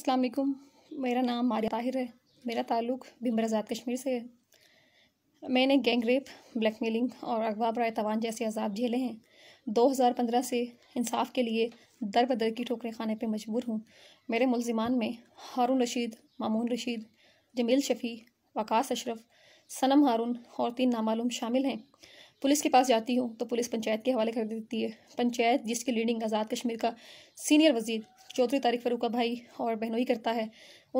अस्सलाम वालेकुम मेरा नाम मारिया ताहिर है मेरा ताल्लुक आज़ाद कश्मीर से है मैंने गैंग रेप ब्लैकमेलिंग और अगवा बराय तवान जैसे अजाब झेले हैं 2015 से इंसाफ के लिए दर बदर की ठोकरें खाने पर मजबूर हूँ मेरे मुलजिमान में हारून रशीद मामून रशीद जमील शफ़ी वकास अशरफ सनम हारून और तीन नामालूम शामिल हैं पुलिस के पास जाती हूँ तो पुलिस पंचायत के हवाले कर देती है पंचायत जिसकी लीडिंग आज़ाद कश्मीर का सीनियर वजीर चौधरी तारिक फरूका भाई और बहनोई करता है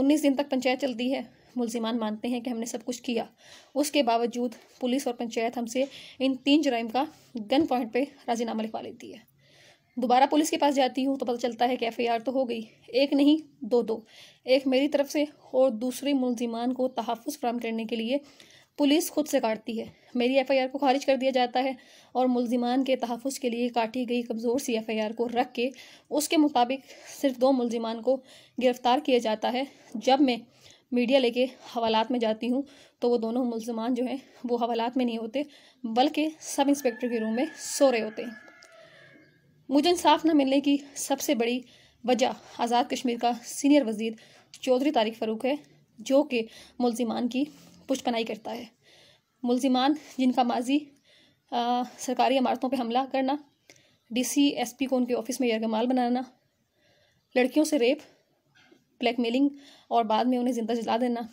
उन्नीस दिन तक पंचायत चलती है मुलजिमान मानते हैं कि हमने सब कुछ किया उसके बावजूद पुलिस और पंचायत हमसे इन तीन जराइम का गन पॉइंट पर राजीनामा लिखवा लेती है दोबारा पुलिस के पास जाती हूँ तो पता चलता है कि एफ तो हो गई एक नहीं दो दो एक मेरी तरफ से और दूसरे मुलजिमान को तहफ़ फ्राहम करने के लिए पुलिस खुद से काटती है मेरी एफआईआर को खारिज कर दिया जाता है और मुलजिमान के तहफ़ के लिए काटी गई कमज़ोर सी एफआईआर को रख के उसके मुताबिक सिर्फ दो मुलजिमान को गिरफ़्तार किया जाता है जब मैं मीडिया लेके हवालात में जाती हूँ तो वो दोनों मुलजमान जो हैं वो हवालात में नहीं होते बल्कि सब इंस्पेक्टर के रूम में सो रहे होते हैं मुझे इंसाफ न मिलने की सबसे बड़ी वजह आज़ाद कश्मीर का सीनियर वजीर चौधरी तारिक फ़रूक है जो कि मुलजिमान की पुष्टपनाई करता है मुलजिमान जिनका माजी आ, सरकारी इमारतों पर हमला करना डीसी एसपी को उनके ऑफिस में यरगमाल बनाना लड़कियों से रेप ब्लैकमेलिंग और बाद में उन्हें ज़िंदा जला देना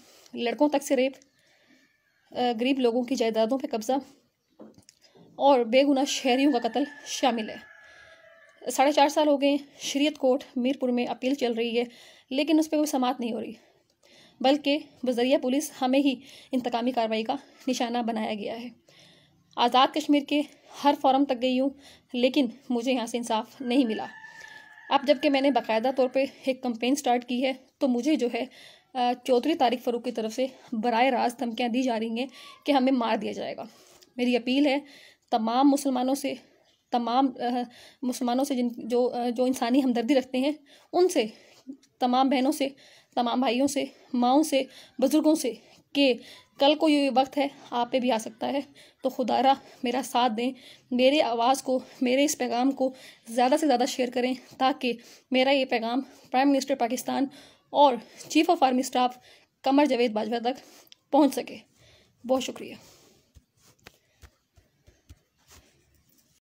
लड़कों तक से रेप गरीब लोगों की जायदादों पर कब्ज़ा और बेगुनाह शहरीों का कत्ल शामिल है साढ़े चार साल हो गए शरीयत कोर्ट मीरपुर में अपील चल रही है लेकिन उस पर कोई समात नहीं हो रही बल्कि बजरिया पुलिस हमें ही इंतकामी कार्रवाई का निशाना बनाया गया है आज़ाद कश्मीर के हर फॉरम तक गई हूँ लेकिन मुझे यहाँ से इंसाफ नहीं मिला अब जबकि मैंने बाकायदा तौर पर एक कंपेन स्टार्ट की है तो मुझे जो है चौधरी तारिक फ़रूक की तरफ से बर रास्त धमकियाँ दी जा रही हैं कि हमें मार दिया जाएगा मेरी अपील है तमाम मुसलमानों से तमाम मुसलमानों से जिन जो जो इंसानी हमदर्दी रखते हैं उनसे तमाम बहनों से तमाम भाइयों से माओं से बुज़ुर्गों से कि कल को ये वक्त है आप पे भी आ सकता है तो खुदारा मेरा साथ दें मेरे आवाज़ को मेरे इस पैगाम को ज़्यादा से ज़्यादा शेयर करें ताकि मेरा ये पैगाम प्राइम मिनिस्टर पाकिस्तान और chief of army staff Qamar Javed Bajwa तक पहुँच सके बहुत शुक्रिया